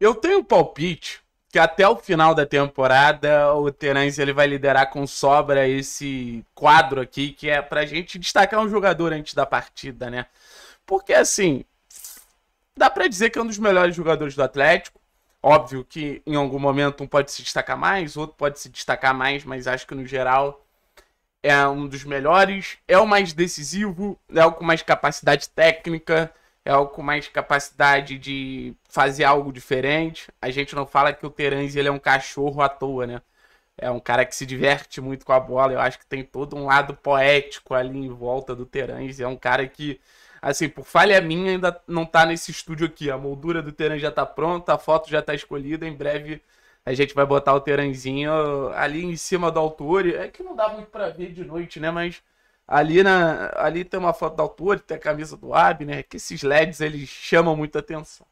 Eu tenho um palpite que até o final da temporada o Terence ele vai liderar com sobra esse quadro aqui, que é pra gente destacar um jogador antes da partida, né? Porque assim, dá pra dizer que é um dos melhores jogadores do Atlético. Óbvio que em algum momento um pode se destacar mais, outro pode se destacar mais, mas acho que no geral é um dos melhores, é o mais decisivo, é o com mais capacidade técnica, é algo com mais capacidade de fazer algo diferente. A gente não fala que o Terãs ele é um cachorro à toa, né? É um cara que se diverte muito com a bola. Eu acho que tem todo um lado poético ali em volta do Terãs. É um cara que, assim, por falha minha, ainda não tá nesse estúdio aqui. A moldura do Terãs já tá pronta, a foto já tá escolhida. Em breve a gente vai botar o Terenzinho ali em cima do autor. É que não dá muito pra ver de noite, né? Mas Ali, na, ali tem uma foto da autora, tem a camisa do Abner, né? que esses LEDs eles chamam muita atenção.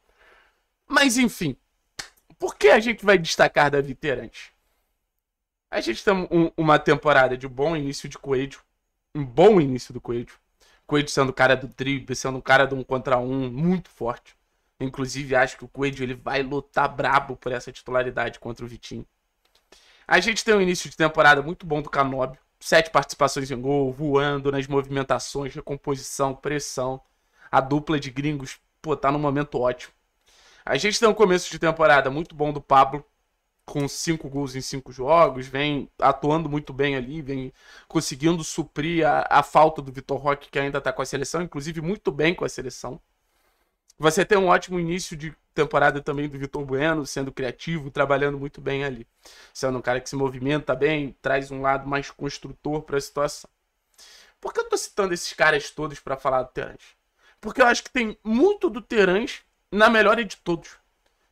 Mas enfim, por que a gente vai destacar Davi Viterante? A gente tem um, uma temporada de bom início de Coelho, um bom início do Coelho. Coelho sendo cara do drible, sendo o cara de um contra um muito forte. Inclusive, acho que o Coelho ele vai lutar brabo por essa titularidade contra o Vitinho. A gente tem um início de temporada muito bom do Canóbio sete participações em gol, voando nas movimentações, recomposição, pressão. A dupla de gringos, pô, tá num momento ótimo. A gente tem um começo de temporada muito bom do Pablo, com cinco gols em cinco jogos, vem atuando muito bem ali, vem conseguindo suprir a, a falta do Vitor Roque, que ainda está com a seleção, inclusive muito bem com a seleção. Você tem um ótimo início de temporada também do Vitor Bueno, sendo criativo, trabalhando muito bem ali. Sendo um cara que se movimenta bem, traz um lado mais construtor para a situação. Por que eu tô citando esses caras todos para falar do Terence? Porque eu acho que tem muito do Terence na melhora de todos.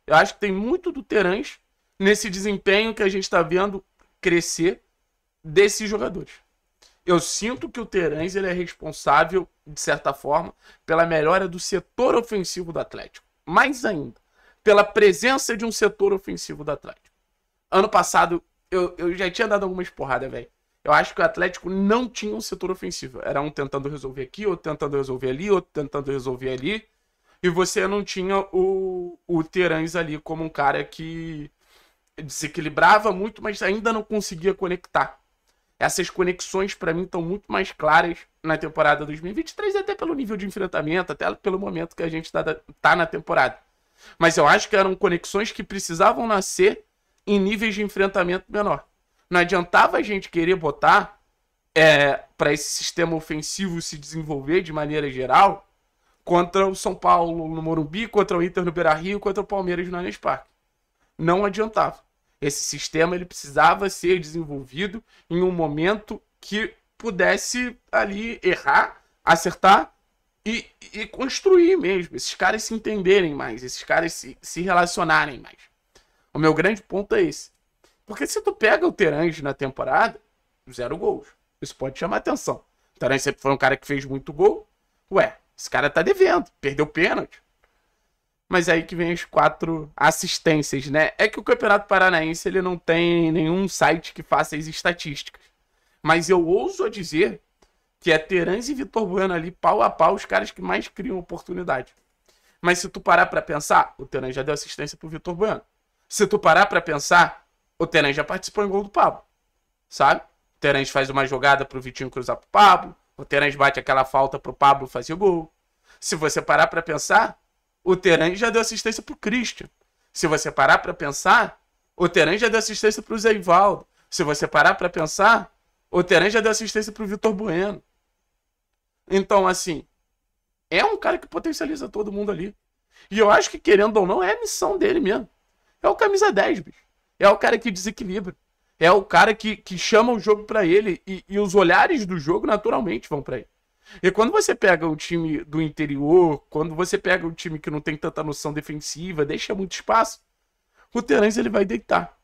Eu acho que tem muito do Terence nesse desempenho que a gente está vendo crescer desses jogadores. Eu sinto que o Terãs ele é responsável, de certa forma, pela melhora do setor ofensivo do Atlético. Mais ainda, pela presença de um setor ofensivo do Atlético. Ano passado, eu, eu já tinha dado algumas porradas, velho. Eu acho que o Atlético não tinha um setor ofensivo. Era um tentando resolver aqui, outro tentando resolver ali, outro tentando resolver ali. E você não tinha o, o Terãs ali como um cara que desequilibrava muito, mas ainda não conseguia conectar essas conexões para mim estão muito mais claras na temporada 2023, até pelo nível de enfrentamento, até pelo momento que a gente está tá na temporada. Mas eu acho que eram conexões que precisavam nascer em níveis de enfrentamento menor. Não adiantava a gente querer botar é, para esse sistema ofensivo se desenvolver de maneira geral contra o São Paulo no Morumbi, contra o Inter no Beira-Rio, contra o Palmeiras no Allianz Parque. Não adiantava. Esse sistema ele precisava ser desenvolvido em um momento que pudesse ali errar, acertar e, e construir mesmo. Esses caras se entenderem mais, esses caras se, se relacionarem mais. O meu grande ponto é esse. Porque se tu pega o Terange na temporada, zero gols. Isso pode chamar atenção. O sempre foi um cara que fez muito gol. Ué, esse cara tá devendo, perdeu pênalti mas é aí que vem as quatro assistências, né? É que o Campeonato Paranaense ele não tem nenhum site que faça as estatísticas. Mas eu ouso a dizer que é Terãs e Vitor Bueno ali, pau a pau, os caras que mais criam oportunidade. Mas se tu parar para pensar, o Terãs já deu assistência pro Vitor Bueno. Se tu parar para pensar, o Terãs já participou em gol do Pablo, sabe? O Terãs faz uma jogada pro Vitinho cruzar pro Pablo, o Terãs bate aquela falta pro Pablo fazer gol. Se você parar para pensar, o Teran já deu assistência para o Christian. Se você parar para pensar, o Teran já deu assistência para o Zeivaldo. Se você parar para pensar, o Teran já deu assistência para o Vitor Bueno. Então, assim, é um cara que potencializa todo mundo ali. E eu acho que, querendo ou não, é a missão dele mesmo. É o camisa 10, bicho. É o cara que desequilibra. É o cara que, que chama o jogo para ele e, e os olhares do jogo naturalmente vão para ele. E quando você pega o time do interior, quando você pega o time que não tem tanta noção defensiva, deixa muito espaço, o Terence ele vai deitar.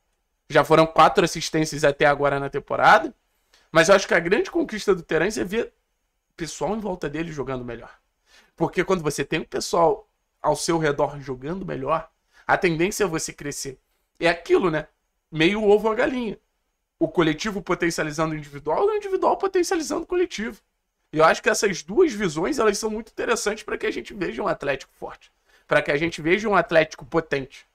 Já foram quatro assistências até agora na temporada, mas eu acho que a grande conquista do Terence é ver o pessoal em volta dele jogando melhor. Porque quando você tem o pessoal ao seu redor jogando melhor, a tendência é você crescer. É aquilo, né? Meio ovo a galinha. O coletivo potencializando o individual o individual potencializando o coletivo. E eu acho que essas duas visões elas são muito interessantes para que a gente veja um Atlético forte, para que a gente veja um Atlético potente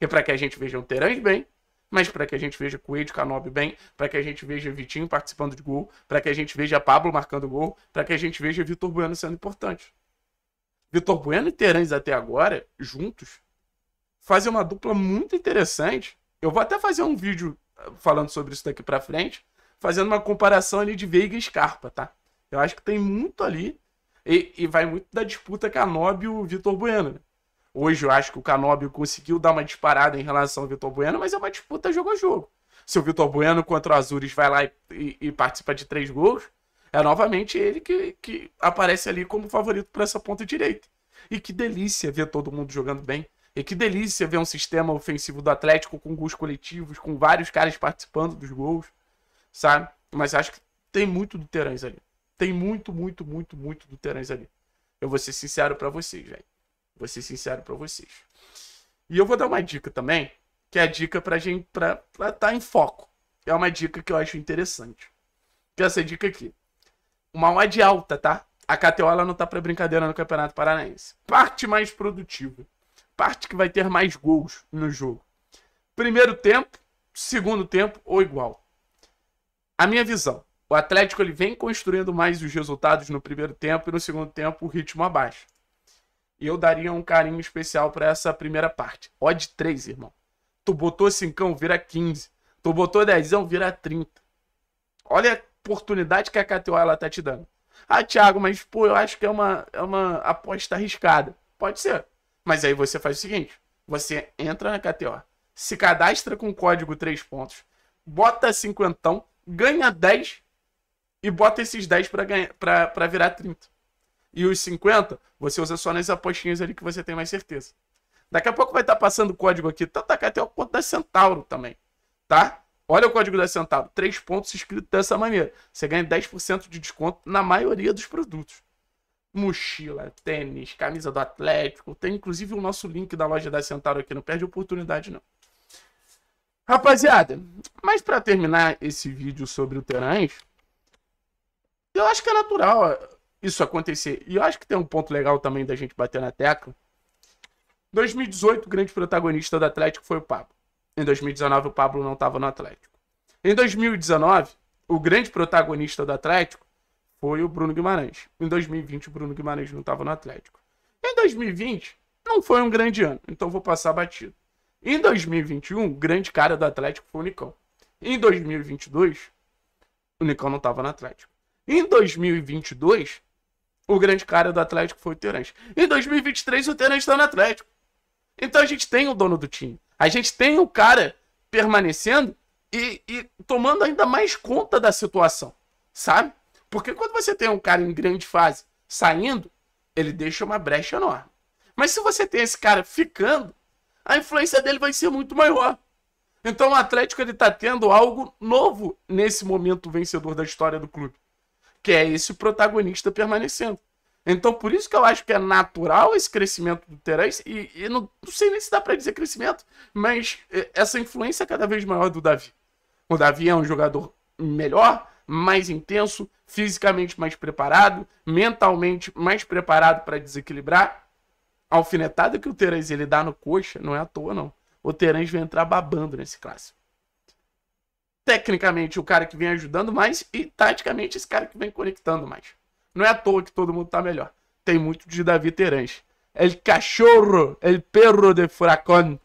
e para que a gente veja um Terãs bem, mas para que a gente veja Coelho, Canobi bem, para que a gente veja Vitinho participando de gol, para que a gente veja Pablo marcando gol, para que a gente veja Vitor Bueno sendo importante. Vitor Bueno e Terãs até agora, juntos, fazem uma dupla muito interessante. Eu vou até fazer um vídeo eh, falando sobre isso daqui para frente, fazendo uma comparação ali de Veiga e Scarpa, tá? Eu acho que tem muito ali. E, e vai muito da disputa Canóbio Vitor Bueno. Hoje eu acho que o Canóbio conseguiu dar uma disparada em relação ao Vitor Bueno, mas é uma disputa jogo a jogo. Se o Vitor Bueno contra o Azures vai lá e, e, e participa de três gols, é novamente ele que, que aparece ali como favorito para essa ponta direita. E que delícia ver todo mundo jogando bem. E que delícia ver um sistema ofensivo do Atlético com gols coletivos, com vários caras participando dos gols, sabe? Mas acho que tem muito do Terãs ali. Tem muito, muito, muito, muito do Terence ali. Eu vou ser sincero para vocês, velho. Vou ser sincero para vocês. E eu vou dar uma dica também, que é a dica pra gente pra, estar tá em foco. É uma dica que eu acho interessante. Que é essa dica aqui. Uma odd alta, tá? A KTO ela não tá para brincadeira no Campeonato Paranaense. Parte mais produtiva. Parte que vai ter mais gols no jogo. Primeiro tempo, segundo tempo ou igual. A minha visão. O Atlético ele vem construindo mais os resultados no primeiro tempo e no segundo tempo o ritmo abaixo. E eu daria um carinho especial para essa primeira parte. Odd 3, irmão. Tu botou 5, vira 15. Tu botou 10, vira 30. Olha a oportunidade que a KTO ela tá te dando. Ah, Thiago, mas pô, eu acho que é uma, é uma aposta arriscada. Pode ser. Mas aí você faz o seguinte: você entra na KTO, se cadastra com o código 3 pontos, bota cinquentão, ganha 10 e bota esses 10 para ganhar para virar 30. E os 50 você usa só nas apostinhas ali que você tem mais certeza. Daqui a pouco vai estar tá passando o código aqui, tanto da KTO quanto da Centauro também, tá? Olha o código da Centauro, três pontos escrito dessa maneira. Você ganha 10% de desconto na maioria dos produtos. Mochila, tênis, camisa do Atlético, tem inclusive o nosso link da loja da Centauro aqui, não perde oportunidade não. Rapaziada, mas para terminar esse vídeo sobre o Terãs, eu acho que é natural isso acontecer. E eu acho que tem um ponto legal também da gente bater na tecla. 2018, o grande protagonista do Atlético foi o Pablo. Em 2019, o Pablo não estava no Atlético. Em 2019, o grande protagonista do Atlético foi o Bruno Guimarães. Em 2020, o Bruno Guimarães não estava no Atlético. Em 2020, não foi um grande ano, então vou passar batido. Em 2021, o grande cara do Atlético foi o Nicão. Em 2022, o Nicão não estava no Atlético. Em 2022, o grande cara do Atlético foi o Terence. Em 2023, o Terence está no Atlético. Então a gente tem o dono do time. A gente tem o cara permanecendo e, e tomando ainda mais conta da situação, sabe? Porque quando você tem um cara em grande fase saindo, ele deixa uma brecha enorme. Mas se você tem esse cara ficando, a influência dele vai ser muito maior. Então o Atlético ele tá tendo algo novo nesse momento vencedor da história do clube que é esse protagonista permanecendo. Então, por isso que eu acho que é natural esse crescimento do Terence, e, e não, não, sei nem se dá para dizer crescimento, mas é, essa influência é cada vez maior do Davi. O Davi é um jogador melhor, mais intenso, fisicamente mais preparado, mentalmente mais preparado para desequilibrar. A alfinetada que o Terence ele dá no coxa não é à toa, não. O Terence vai entrar babando nesse clássico tecnicamente o cara que vem ajudando mais e taticamente esse cara que vem conectando mais. Não é à toa que todo mundo tá melhor. Tem muito de Davi Terãs. El cachorro, el perro de furacão.